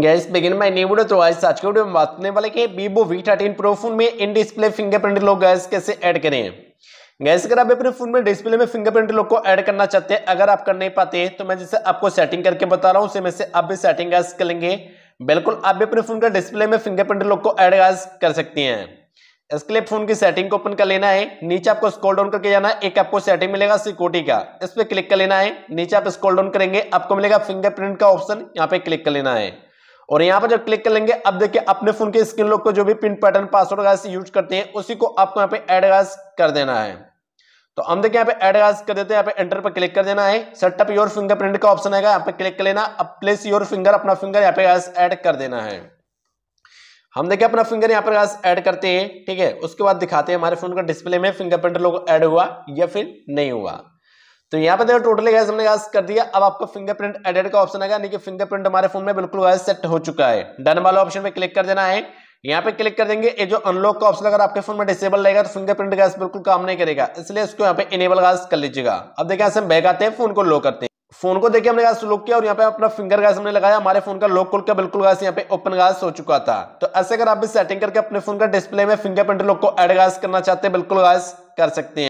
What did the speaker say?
gas begin my new video तो आज आज के वीडियो में बात करने वाले कि Vivo V thirteen pro phone में in display fingerprint lock guys कैसे ऐड करें गैस अगर आप अपने फोन में डिस्प्ले में फिंगरप्रिंट लॉक को ऐड करना चाहते हैं अगर आप कर नहीं पाते तो मैं जैसे आपको सेटिंग करके बता रहा हूँ उसे में से आप भी सेटिंग गैस कर लेंगे बिल्कुल आप भी अपने फोन का डिस्प्ले में फिंगरप्रिंट लॉक को ऐड गैस कर सकती हैं इसके लिए फोन की सेटिंग को ओपन कर लेना है नीचे आपको स्क्रॉल डाउन करके जाना है एक आपको सेटिंग मिलेगा सिक्योरिटी का इस पर क्लिक कर लेना है नीचे आप स्क्रॉल डाउन करेंगे आपको मिलेगा फिंगरप्रिंट का ऑप्शन यहाँ पे क्लिक कर लेना है और यहां पर जब क्लिक कर लेंगे अब देखिए अपने फोन के स्क्रीन लॉक को जो भी पिन पैटर्न पासवर्ड यूज करते हैं उसी को आपको यहाँ पे एड कर देना है तो हम देखिए यहाँ पे एड कर देते हैं यहाँ पे एंटर पर क्लिक कर देना है सेटअप योर फिंगरप्रिंट का ऑप्शन आएगा यहाँ पे क्लिक कर लेना अब प्लेस योर फिंगर अपना फिंगर यहाँ पे एड कर देना है हम देखिए अपना फिंगर यहाँ पर ऐड करते हैं ठीक है उसके बाद दिखाते हैं हमारे फोन का डिस्प्ले में फिंगरप्रिंट लोग ऐड हुआ या फिर नहीं हुआ तो यहाँ पे देखो टोटली गैस हमने गैस कर दिया अब आपको फिंगरप्रिंट एडेड का ऑप्शन आएगा यानी कि फिंगरप्रिंट हमारे फोन में बिल्कुल गैस सेट हो चुका है डन वाला ऑप्शन पे क्लिक कर देना है यहाँ पे क्लिक कर देंगे ये जो अनलॉक का ऑप्शन अगर आपके फोन में डिसेबल रहेगा तो फिंगरप्रिंट गैस बिल्कुल काम नहीं करेगा इसलिए इसको यहाँ पे इनेबल गैस कर लीजिएगा अब देखिए हम बैग आते हैं फोन को लो करते हैं फोन को देखिए हमने गैस लॉक किया और यहाँ पे अपना फिंगर गैस हमने लगाया हमारे फोन का लॉक खोल के बिल्कुल गैस यहाँ पे ओपन गैस हो चुका था तो ऐसे अगर आप भी सेटिंग करके अपने फोन का डिस्प्ले में फिंगरप्रिंट लॉक को एड गैस करना चाहते हैं बिल्कुल गैस कर सकते हैं